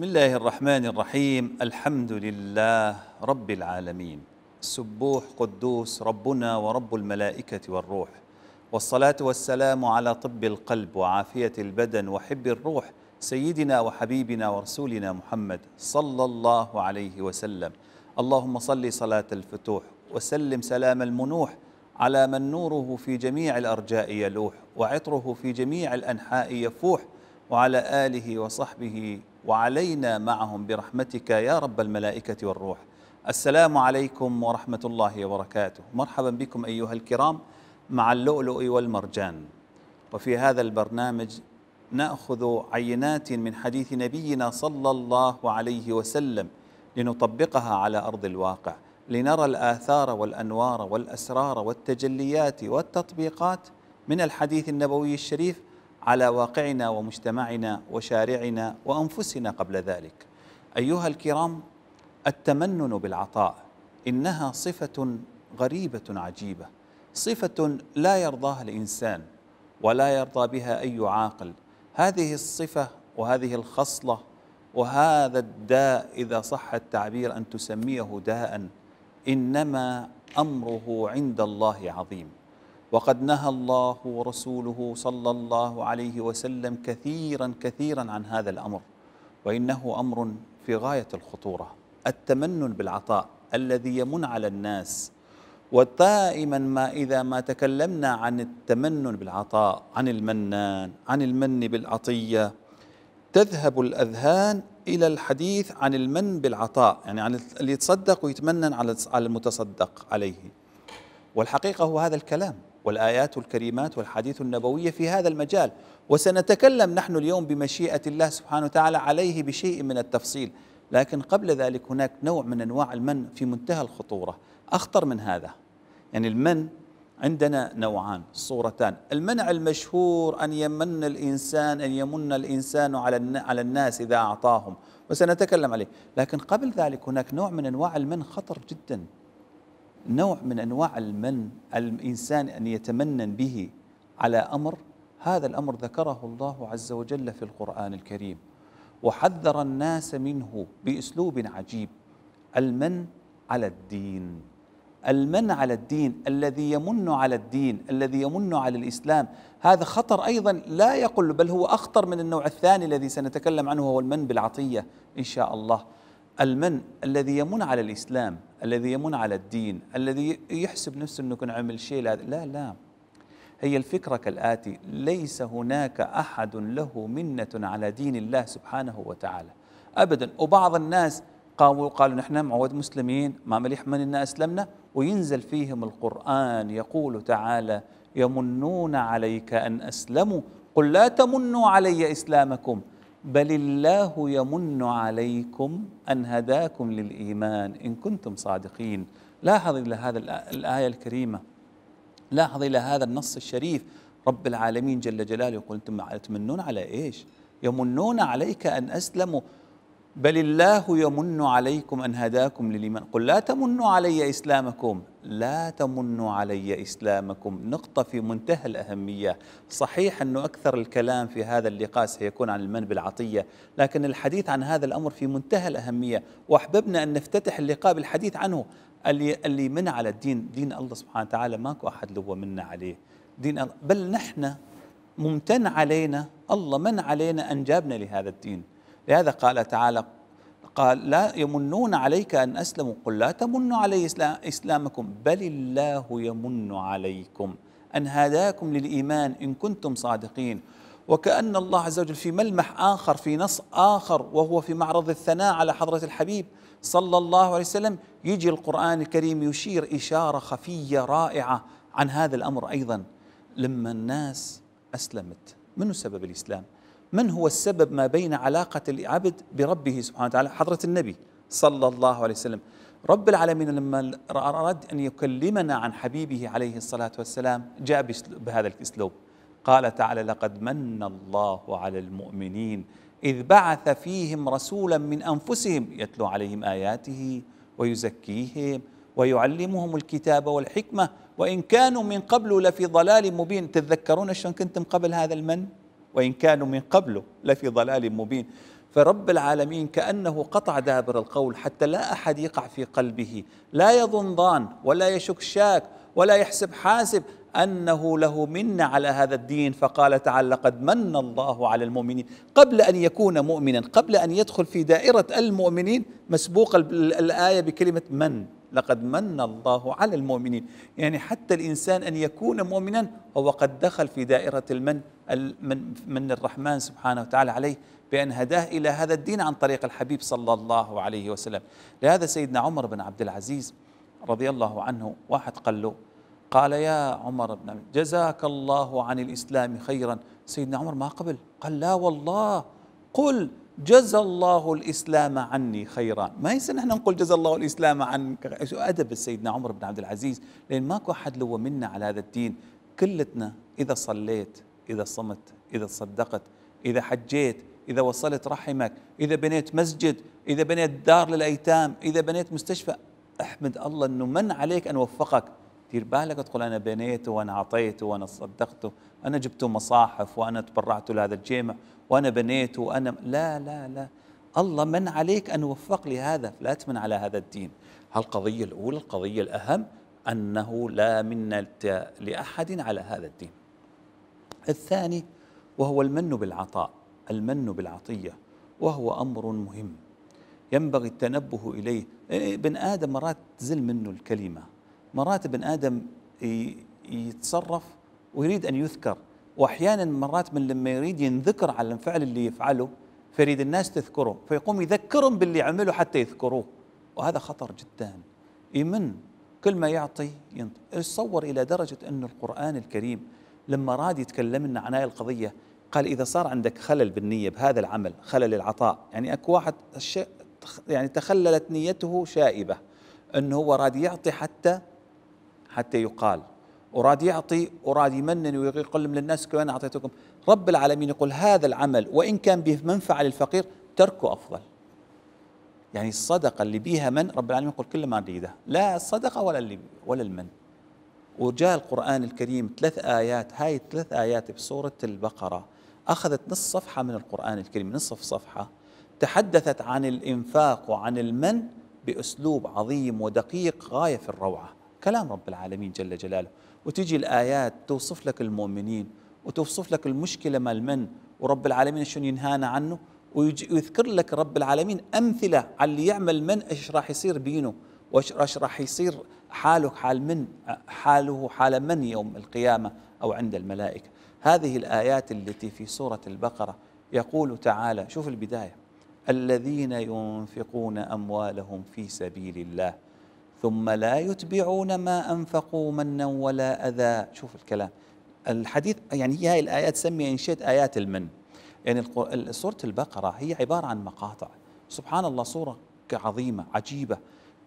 بسم الله الرحمن الرحيم الحمد لله رب العالمين سبوح قدوس ربنا ورب الملائكة والروح والصلاة والسلام على طب القلب وعافية البدن وحب الروح سيدنا وحبيبنا ورسولنا محمد صلى الله عليه وسلم اللهم صل صلاة الفتوح وسلم سلام المنوح على من نوره في جميع الأرجاء يلوح وعطره في جميع الأنحاء يفوح وعلى آله وصحبه وعلينا معهم برحمتك يا رب الملائكة والروح السلام عليكم ورحمة الله وبركاته مرحبا بكم أيها الكرام مع اللؤلؤ والمرجان وفي هذا البرنامج نأخذ عينات من حديث نبينا صلى الله عليه وسلم لنطبقها على أرض الواقع لنرى الآثار والأنوار والأسرار والتجليات والتطبيقات من الحديث النبوي الشريف على واقعنا ومجتمعنا وشارعنا وانفسنا قبل ذلك ايها الكرام التمنن بالعطاء انها صفه غريبه عجيبه صفه لا يرضاها الانسان ولا يرضى بها اي عاقل هذه الصفه وهذه الخصله وهذا الداء اذا صح التعبير ان تسميه داء انما امره عند الله عظيم وقد نهى الله ورسوله صلى الله عليه وسلم كثيرا كثيرا عن هذا الامر وانه امر في غايه الخطوره التمنن بالعطاء الذي يمن على الناس ودائما ما اذا ما تكلمنا عن التمنن بالعطاء عن المنان عن المن بالعطيه تذهب الاذهان الى الحديث عن المن بالعطاء يعني عن اللي يتصدق ويتمنن على المتصدق عليه والحقيقه هو هذا الكلام والآيات الكريمات والحديث النبوية في هذا المجال وسنتكلم نحن اليوم بمشيئة الله سبحانه وتعالى عليه بشيء من التفصيل لكن قبل ذلك هناك نوع من أنواع المن في منتهى الخطورة أخطر من هذا يعني المن عندنا نوعان صورتان المنع المشهور أن يمن الإنسان أن يمن الإنسان على على الناس إذا أعطاهم وسنتكلم عليه لكن قبل ذلك هناك نوع من أنواع المن خطر جدا نوع من انواع المن الانسان ان يتمنن به على امر هذا الامر ذكره الله عز وجل في القران الكريم وحذر الناس منه باسلوب عجيب المن على الدين المن على الدين الذي يمن على الدين الذي يمن على الاسلام هذا خطر ايضا لا يقل بل هو اخطر من النوع الثاني الذي سنتكلم عنه هو المن بالعطيه ان شاء الله المن الذي يمن على الإسلام الذي يمن على الدين الذي يحسب نفسه أنه كان عمل شيء لا لا هي الفكرة كالآتي ليس هناك أحد له منة على دين الله سبحانه وتعالى أبدا وبعض الناس قاموا قالوا نحن معود مسلمين ما مليح مننا أسلمنا وينزل فيهم القرآن يقول تعالى يمنون عليك أن أسلموا قل لا تمنوا علي إسلامكم بل الله يمن عليكم أن هداكم للإيمان إن كنتم صادقين لاحظ إلى هذا الآية الكريمة لاحظ إلى هذا النص الشريف رب العالمين جل جلاله يقول أنتم تمنون على إيش يمنون عليك أن أسلموا بل الله يمن عليكم ان هداكم للايمان قل لا تمنوا علي اسلامكم لا تمنوا علي اسلامكم نقطه في منتهى الاهميه صحيح انه اكثر الكلام في هذا اللقاء سيكون عن المن بالعطيه لكن الحديث عن هذا الامر في منتهى الاهميه واحببنا ان نفتتح اللقاء بالحديث عنه اللي اللي من على الدين دين الله سبحانه وتعالى ماكو احد لو منا عليه دين الله بل نحن ممتن علينا الله من علينا ان جابنا لهذا الدين لهذا قال تعالى قال لا يمنون عليك أن أسلموا قل لا تمنوا علي إسلامكم بل الله يمن عليكم أن هداكم للإيمان إن كنتم صادقين وكأن الله عز وجل في ملمح آخر في نص آخر وهو في معرض الثناء على حضرة الحبيب صلى الله عليه وسلم يجي القرآن الكريم يشير إشارة خفية رائعة عن هذا الأمر أيضا لما الناس أسلمت من سبب الإسلام؟ من هو السبب ما بين علاقة العبد بربه سبحانه وتعالى حضرة النبي صلى الله عليه وسلم رب العالمين لما أراد أن يكلمنا عن حبيبه عليه الصلاة والسلام جاء بهذا الأسلوب قال تعالى لقد من الله على المؤمنين إذ بعث فيهم رسولا من أنفسهم يتلو عليهم آياته ويزكيهم ويعلمهم الكتاب والحكمة وإن كانوا من قبل لفي ضلال مبين تتذكرون شلون كنتم قبل هذا المن؟ وإن كانوا من قبله لفي ضلال مبين فرب العالمين كأنه قطع دابر القول حتى لا أحد يقع في قلبه لا يظن ظان ولا يشك شاك ولا يحسب حاسب أنه له منة على هذا الدين فقال تعالى لقد من الله على المؤمنين قبل أن يكون مؤمنا قبل أن يدخل في دائرة المؤمنين مسبوق الآية بكلمة من لقد من الله على المؤمنين يعني حتى الإنسان أن يكون مؤمنا هو قد دخل في دائرة المن من, من الرحمن سبحانه وتعالى عليه بأن هداه إلى هذا الدين عن طريق الحبيب صلى الله عليه وسلم لهذا سيدنا عمر بن عبد العزيز رضي الله عنه واحد قال له قال يا عمر بن جزاك الله عن الإسلام خيرا سيدنا عمر ما قبل قال لا والله قل جزى الله الإسلام عني خيرا ما يصير نحن نقول جزى الله الإسلام عنك شو أدب سيدنا عمر بن عبد العزيز لأن ماكو أحد لو منا على هذا الدين كلتنا إذا صليت إذا صمت إذا تصدقت إذا حجيت إذا وصلت رحمك إذا بنيت مسجد إذا بنيت دار للأيتام إذا بنيت مستشفى احمد الله أنه من عليك أن وفقك دير بالك تقول أنا بنيت وأنا أعطيت وأنا صدقت وأنا جبت مصاحف وأنا تبرعت لهذا الجامع وانا بنيت وانا لا لا لا الله من عليك ان وفق لي هذا لا تمن على هذا الدين القضيه الاولى القضيه الاهم انه لا من لاحد على هذا الدين الثاني وهو المن بالعطاء المن بالعطيه وهو امر مهم ينبغي التنبه اليه إيه، إيه، ابن ادم مرات تزل منه الكلمه مرات ابن ادم يتصرف ويريد ان يذكر واحيانا مرات من لما يريد ينذكر على الفعل اللي يفعله فيريد الناس تذكره فيقوم يذكرهم باللي عمله حتى يذكروه وهذا خطر جدا يمن كل ما يعطي ينطي تصور الى درجه ان القران الكريم لما راد يتكلم لنا عن هذه القضيه قال اذا صار عندك خلل بالنيه بهذا العمل خلل العطاء يعني اكو واحد يعني تخللت نيته شائبه انه هو راد يعطي حتى حتى يقال وراد يعطي وراد يمنن ويقول للناس كمان أعطيتكم رب العالمين يقول هذا العمل وإن كان به منفعة للفقير تركه أفضل يعني الصدقة اللي بيها من رب العالمين يقول كل ما نريده لا الصدقة ولا اللي ولا المن وجاء القرآن الكريم ثلاث آيات هاي الثلاث آيات بسورة البقرة أخذت نصف صفحة من القرآن الكريم نصف صفحة تحدثت عن الإنفاق وعن المن بأسلوب عظيم ودقيق غاية في الروعة كلام رب العالمين جل جلاله وتجي الآيات توصف لك المؤمنين وتوصف لك المشكلة مال من ورب العالمين شنو ينهانا عنه ويذكر لك رب العالمين أمثلة على اللي يعمل من إيش راح يصير بينه وإيش راح يصير حاله حال من حاله حال من يوم القيامة أو عند الملائكة هذه الآيات التي في سورة البقرة يقول تعالى شوف البداية الذين ينفقون أموالهم في سبيل الله ثم لا يتبعون ما أنفقوا منا ولا أذى شوف الكلام الحديث يعني هي هاي الآيات تسمي إن شئت آيات المن يعني سورة البقرة هي عبارة عن مقاطع سبحان الله صورة عظيمة عجيبة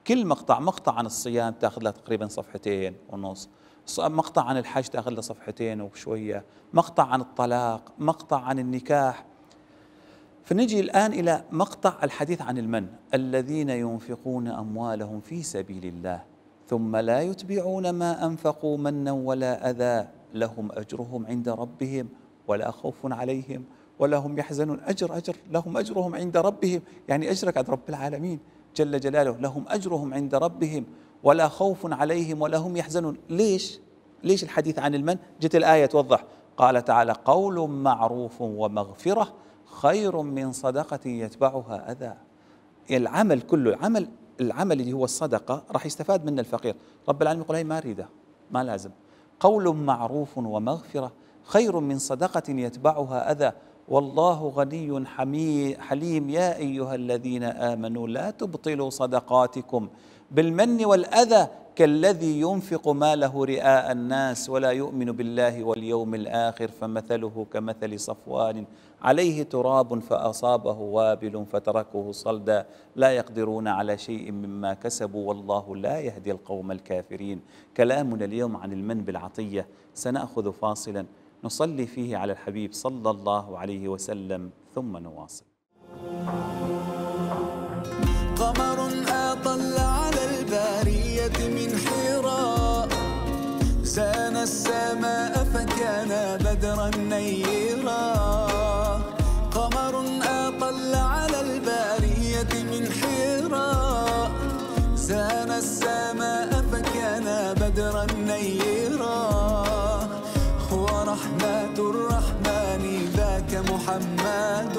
كل مقطع مقطع عن الصيام تاخذ له تقريبا صفحتين ونص مقطع عن الحج تاخذ له صفحتين وشويه مقطع عن الطلاق مقطع عن النكاح فنجي الآن إلى مقطع الحديث عن المن الذين ينفقون أموالهم في سبيل الله ثم لا يتبعون ما أنفقوا منا ولا أذى لهم أجرهم عند ربهم ولا خوف عليهم ولا هم يحزنون أجر أجر لهم أجرهم عند ربهم يعني أجرك عند رب العالمين جل جلاله لهم أجرهم عند ربهم ولا خوف عليهم ولا هم يحزنون ليش؟ ليش الحديث عن المن؟ جت الآية توضح قال تعالى قول معروف ومغفرة خير من صدقة يتبعها أذى العمل كله العمل العمل اللي هو الصدقة راح يستفاد منه الفقير رب العالمين يقول هي ما أريده ما لازم قول معروف ومغفرة خير من صدقة يتبعها أذى والله غني حليم يا أيها الذين آمنوا لا تبطلوا صدقاتكم بالمن والأذى كالذي ينفق ماله رئاء الناس ولا يؤمن بالله واليوم الآخر فمثله كمثل صفوان عليه تراب فأصابه وابل فتركه صلدا لا يقدرون على شيء مما كسبوا والله لا يهدي القوم الكافرين كلامنا اليوم عن المن بالعطية سنأخذ فاصلا نصلي فيه على الحبيب صلى الله عليه وسلم ثم نواصل قمر النيرة قمر أطل على البارية من حيرة زان السماء فكان بدرا نيرا هو رحمة الرحمن ذاك محمد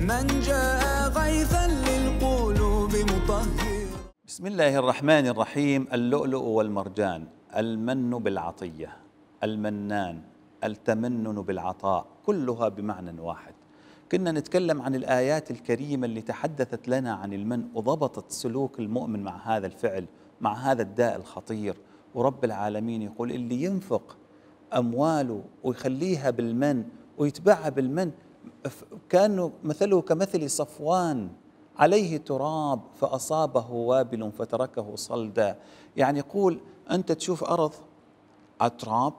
من جاء غيثا للقلوب مطهر بسم الله الرحمن الرحيم اللؤلؤ والمرجان المن بالعطية المنان التمنن بالعطاء كلها بمعنى واحد كنا نتكلم عن الآيات الكريمة اللي تحدثت لنا عن المن وضبطت سلوك المؤمن مع هذا الفعل مع هذا الداء الخطير ورب العالمين يقول اللي ينفق أمواله ويخليها بالمن ويتبعها بالمن كانوا مثله كمثل صفوان عليه تراب فأصابه وابل فتركه صلدا يعني يقول أنت تشوف أرض أتراب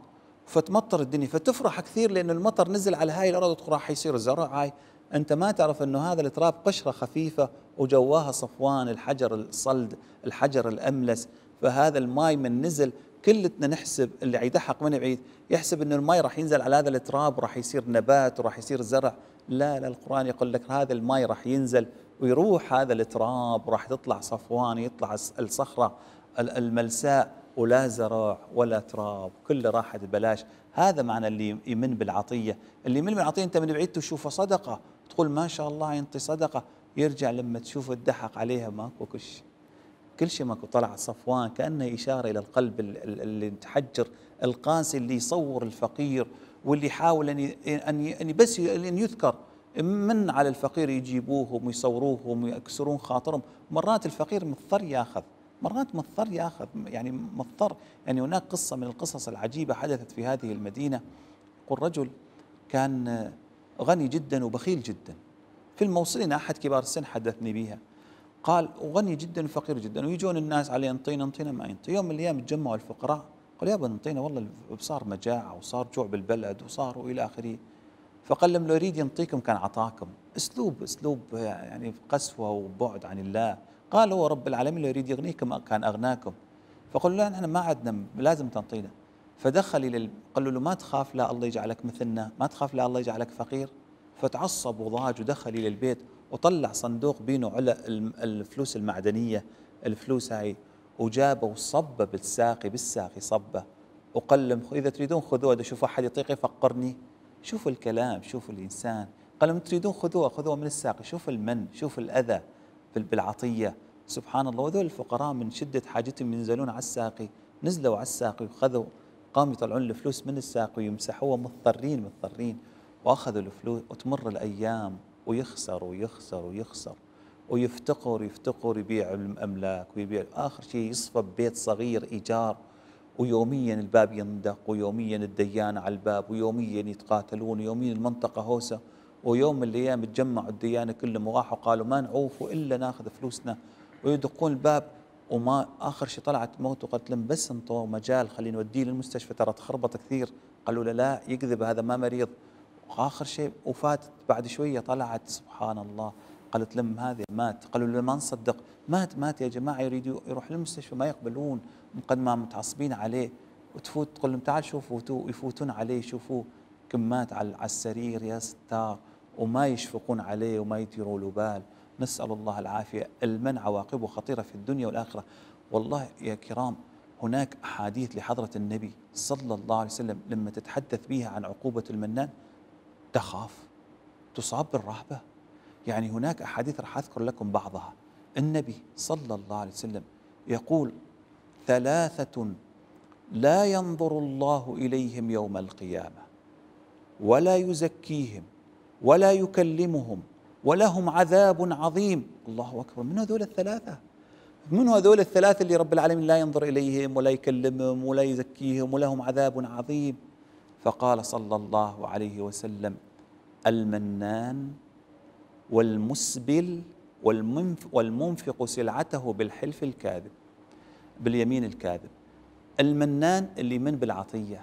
فتمطر الدنيا فتفرح كثير لأن المطر نزل على هاي الأرض راح يصير الزرع هاي أنت ما تعرف أنه هذا التراب قشرة خفيفة وجواها صفوان الحجر الصلد الحجر الأملس فهذا الماي من نزل كلتنا نحسب اللي يدحق من بعيد يحسب انه الماي راح ينزل على هذا التراب وراح يصير نبات وراح يصير زرع لا لا القران يقول لك هذا الماي راح ينزل ويروح هذا التراب وراح تطلع صفوان يطلع الصخره الملساء ولا زرع ولا تراب كله راحت ببلاش هذا معنى اللي يمن بالعطيه اللي يمن بالعطيه انت من بعيد تشوفه صدقه تقول ما شاء الله ينطي صدقه يرجع لما تشوفه الدحق عليها ماكو كل شيء كل شيء ماكو طلع صفوان كانه اشاره الى القلب اللي تحجر القاسي اللي يصور الفقير واللي يحاول ان ان بس ان يذكر من على الفقير يجيبوهم ويصوروهم ويكسرون خاطرهم مرات الفقير مضطر ياخذ مرات مضطر ياخذ يعني مضطر يعني هناك قصه من القصص العجيبه حدثت في هذه المدينه يقول رجل كان غني جدا وبخيل جدا في الموصلين احد كبار السن حدثني بها قال وغني جدا وفقير جدا ويجون الناس عليه انطينا انطينا ما ينطي يوم من الايام تجمعوا الفقراء قال يا ابن انطينا والله صار مجاعه وصار جوع بالبلد وصار والى اخره فقال لهم لو يريد ينطيكم كان عطاكم اسلوب اسلوب يعني قسوه وبعد عن الله قال هو رب العالمين اللي يريد يغنيك كما كان أغناكم فقالوا له نحن ما عدنا لازم تنطينا فدخل إلى قالوا له ما تخاف لا الله يجعلك مثلنا ما تخاف لا الله يجعلك فقير فتعصب وضاج ودخل إلى البيت وطلع صندوق بينه على الفلوس المعدنية الفلوس هاي وجابه وصبه بالساقي بالساقي صبه وقال إذا تريدون خذوه شوفوا أحد يطيق يفقرني شوفوا الكلام شوفوا الإنسان قال لهم تريدون خذوها خذوها من الساقي شوف المن شوف الأذى بالعطية سبحان الله وذول الفقراء من شدة حاجتهم ينزلون على الساقي نزلوا على الساقي وخذوا قاموا يطلعون الفلوس من الساقي ويمسحوها مضطرين مضطرين واخذوا الفلوس وتمر الايام ويخسر ويخسر ويخسر ويفتقر يفتقر يبيع الاملاك ويبيع اخر شيء يصفى ببيت صغير ايجار ويوميا الباب يندق ويوميا الديان على الباب ويوميا يتقاتلون ويوميا المنطقه هوسه ويوم من الايام تجمعوا الديانه كلهم وراحوا قالوا ما نعوفوا الا ناخذ فلوسنا ويدقون الباب وما اخر شيء طلعت موت لهم بس انطوا مجال خلينا نوديه للمستشفى ترى تخربط كثير قالوا له لا يكذب هذا ما مريض واخر شيء وفاتت بعد شويه طلعت سبحان الله قالت لم هذه مات قالوا له ما نصدق مات مات يا جماعه يريدوا يروح للمستشفى ما يقبلون من قد ما متعصبين عليه وتفوت تقول لهم تعال شوفوا يفوتون عليه يشوفوه كم مات على السرير يا ستار وما يشفقون عليه وما يديروا له بال نسأل الله العافية المنع عواقبه خطيرة في الدنيا والآخرة والله يا كرام هناك أحاديث لحضرة النبي صلى الله عليه وسلم لما تتحدث بها عن عقوبة المنان تخاف تصاب بالرهبة يعني هناك أحاديث راح أذكر لكم بعضها النبي صلى الله عليه وسلم يقول ثلاثة لا ينظر الله إليهم يوم القيامة ولا يزكيهم ولا يكلمهم ولهم عذاب عظيم الله أكبر من هذول الثلاثة من هذول الثلاثة اللي رب العالمين لا ينظر إليهم ولا يكلمهم ولا يزكيهم ولهم عذاب عظيم فقال صلى الله عليه وسلم المنان والمسبل والمنفق سلعته بالحلف الكاذب باليمين الكاذب المنان اللي من بالعطية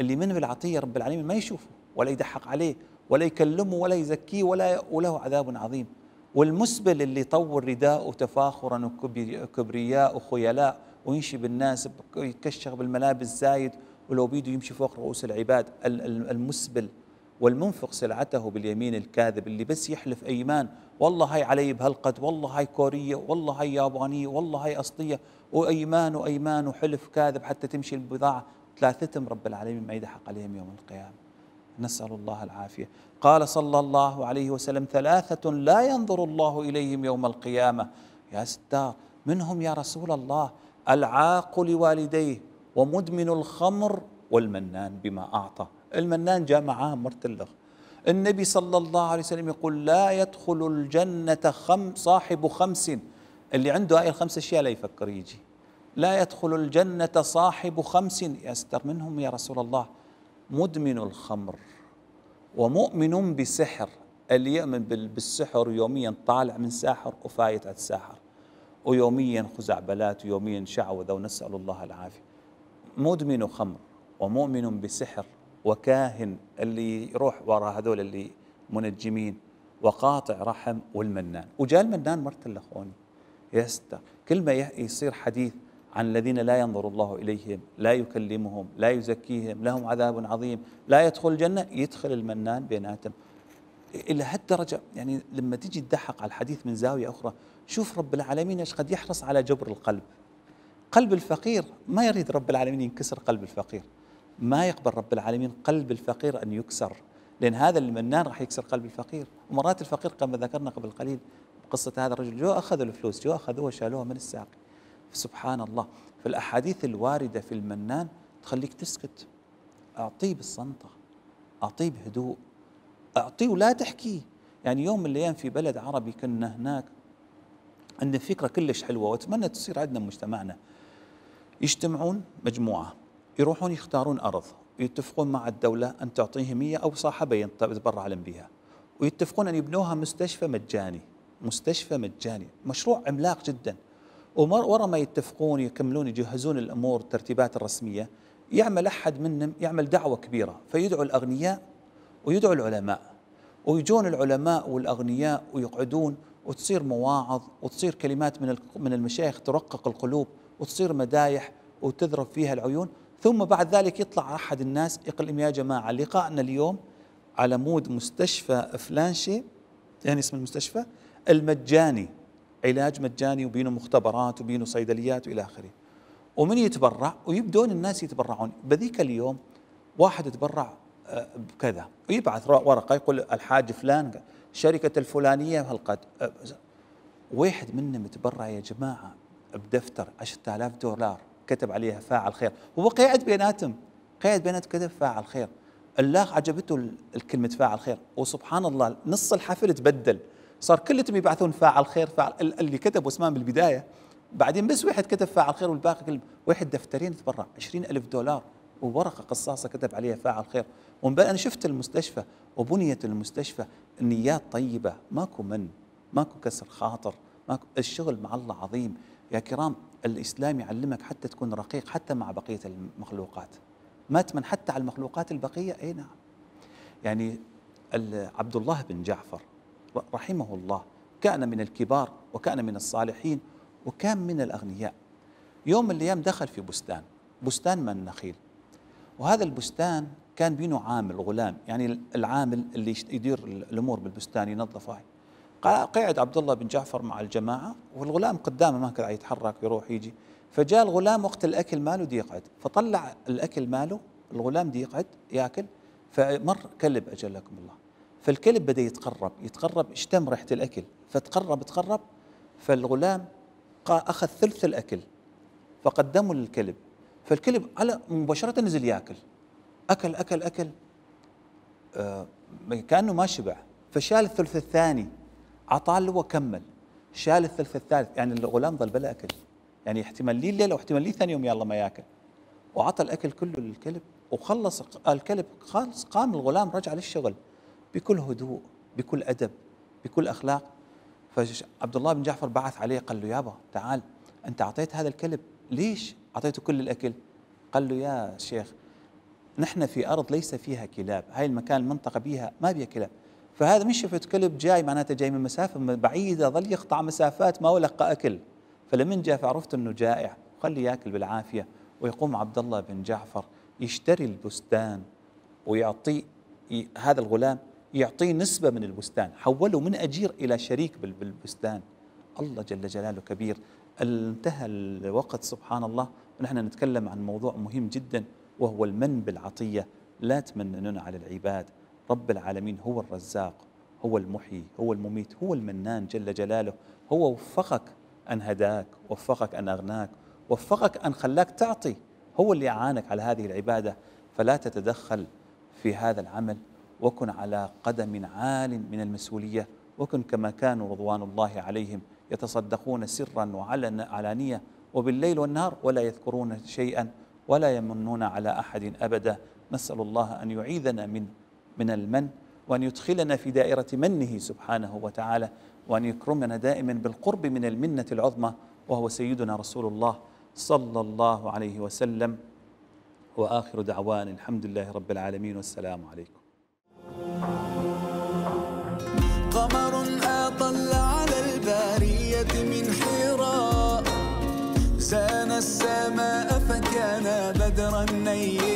اللي من بالعطية رب العالمين ما يشوفه ولا يدحق عليه ولا يكلمه ولا يزكيه ولا وله عذاب عظيم والمسبل اللي يطور رداءه تفاخرا وكبرياء وخيلاء ويمشي بالناس يتكشخ بالملابس زايد ولو بيده يمشي فوق رؤوس العباد المسبل والمنفق سلعته باليمين الكاذب اللي بس يحلف ايمان والله هاي علي بهالقد والله هاي كوريه والله هاي يابانيه والله هاي اصليه وايمان وايمان وحلف كاذب حتى تمشي البضاعه ثلاثتهم رب العالمين ما يدحق عليهم يوم القيامه نسأل الله العافية قال صلى الله عليه وسلم ثلاثة لا ينظر الله إليهم يوم القيامة يا ستار منهم يا رسول الله العاق لوالديه ومدمن الخمر والمنان بما أعطى المنان جاء معاه مرتلغ النبي صلى الله عليه وسلم يقول لا يدخل الجنة خم صاحب خمس اللي عنده هاي الخمس أشياء لا يفكر يجي لا يدخل الجنة صاحب خمس يستر منهم يا رسول الله مدمن الخمر ومؤمن بسحر اللي يؤمن بالسحر يوميا طالع من ساحر وفايت على الساحر ويوميا خزعبلات ويوميا شعوذة ونسأل الله العافية مدمن خمر ومؤمن بسحر وكاهن اللي يروح وراء هذول اللي منجمين وقاطع رحم والمنان وجاء المنان مرت الاخوان يستر كل ما يصير حديث عن الذين لا ينظر الله إليهم لا يكلمهم لا يزكيهم لهم عذاب عظيم لا يدخل الجنة يدخل المنان بيناتهم إلى هالدرجة يعني لما تجي تدحق على الحديث من زاوية أخرى شوف رب العالمين ايش قد يحرص على جبر القلب قلب الفقير ما يريد رب العالمين ينكسر قلب الفقير ما يقبل رب العالمين قلب الفقير أن يكسر لأن هذا المنان راح يكسر قلب الفقير ومرات الفقير كما ذكرنا قبل قليل قصة هذا الرجل جو أخذوا الفلوس جو أخذوها شالوها من الساق سبحان الله في الأحاديث الواردة في المنان تخليك تسكت أعطيه بالصمتة أعطيه بهدوء أعطيه ولا تحكي يعني يوم من الأيام في بلد عربي كنا هناك عندنا فكرة كلش حلوة وأتمنى تصير عندنا مجتمعنا يجتمعون مجموعة يروحون يختارون أرض يتفقون مع الدولة أن تعطيهم هي أو صاحبة يتبرع لهم بها ويتفقون أن يبنوها مستشفى مجاني مستشفى مجاني مشروع عملاق جدا ورا ما يتفقون يكملون يجهزون الامور الترتيبات الرسميه يعمل احد منهم يعمل دعوه كبيره فيدعو الاغنياء ويدعو العلماء ويجون العلماء والاغنياء ويقعدون وتصير مواعظ وتصير كلمات من من المشايخ ترقق القلوب وتصير مدايح وتذرب فيها العيون ثم بعد ذلك يطلع احد الناس يقول يا جماعه لقائنا اليوم على مود مستشفى فلانشي يعني اسم المستشفى المجاني علاج مجاني وبينه مختبرات وبينه صيدليات والى اخره ومن يتبرع ويبدون الناس يتبرعون بذيك اليوم واحد يتبرع آه، بكذا ويبعث ورقه يقول الحاج فلان شركه الفلانيه هالقد آه، واحد منهم متبرع يا جماعه بدفتر 10000 دولار كتب عليها فاعل خير هو قاعد بيناتهم قاعد بيناتهم كتب فاعل خير الله عجبته الكلمة فاعل خير وسبحان الله نص الحفل تبدل صار كلهم يبعثون فاعل خير فاعل اللي كتب وسمان بالبدايه بعدين بس واحد كتب فاعل خير والباقي كل واحد دفترين تبرع عشرين ألف دولار وورقه قصاصه كتب عليها فاعل خير انا شفت المستشفى وبنيت المستشفى النيات طيبه ماكو من ماكو كسر خاطر ماكو الشغل مع الله عظيم يا كرام الاسلام يعلمك حتى تكون رقيق حتى مع بقيه المخلوقات ما تمن حتى على المخلوقات البقيه اي نعم يعني عبد الله بن جعفر رحمه الله كان من الكبار وكان من الصالحين وكان من الأغنياء يوم من الأيام دخل في بستان بستان من النخيل وهذا البستان كان بينه عامل غلام يعني العامل اللي يدير الأمور بالبستان ينظفه قاعد عبد الله بن جعفر مع الجماعة والغلام قدامه ما كان يتحرك يروح يجي فجاء الغلام وقت الأكل ماله دي يقعد فطلع الأكل ماله الغلام دي يقعد ياكل فمر كلب أجلكم الله فالكلب بدا يتقرب يتقرب اشتم ريحه الاكل فتقرب تقرب فالغلام اخذ ثلث الاكل فقدمه للكلب فالكلب على مباشره نزل ياكل اكل اكل اكل آه كانه ما شبع فشال الثلث الثاني عطاه له وكمل شال الثلث الثالث يعني الغلام ظل بلا اكل يعني احتمال لي الليله واحتمال لي ثاني يوم يلا ما ياكل وعطى الاكل كله للكلب وخلص الكلب خلص قام الغلام رجع للشغل بكل هدوء بكل أدب بكل أخلاق فعبد الله بن جعفر بعث عليه قال له يابا تعال أنت أعطيت هذا الكلب ليش أعطيته كل الأكل قال له يا شيخ نحن في أرض ليس فيها كلاب هاي المكان المنطقة بيها ما بيها كلاب فهذا مش شفت كلب جاي معناته جاي من مسافة بعيدة ظل يقطع مسافات ما ولقى أكل فلمن جاء فعرفت أنه جائع لي ياكل بالعافية ويقوم عبد الله بن جعفر يشتري البستان ويعطي هذا الغلام يعطيه نسبة من البستان حوله من أجير إلى شريك بالبستان الله جل جلاله كبير انتهى الوقت سبحان الله ونحن نتكلم عن موضوع مهم جدا وهو المن بالعطية لا تمننون على العباد رب العالمين هو الرزاق هو المحيي هو المميت هو المنان جل جلاله هو وفقك أن هداك وفقك أن أغناك وفقك أن خلاك تعطي هو اللي أعانك على هذه العبادة فلا تتدخل في هذا العمل وكن على قدم عال من المسؤولية وكن كما كانوا رضوان الله عليهم يتصدقون سرا وعلانية وبالليل والنهار ولا يذكرون شيئا ولا يمنون على أحد أبدا نسأل الله أن يعيذنا من من المن وأن يدخلنا في دائرة منه سبحانه وتعالى وأن يكرمنا دائما بالقرب من المنة العظمى وهو سيدنا رسول الله صلى الله عليه وسلم وآخر دعوان الحمد لله رب العالمين والسلام عليكم one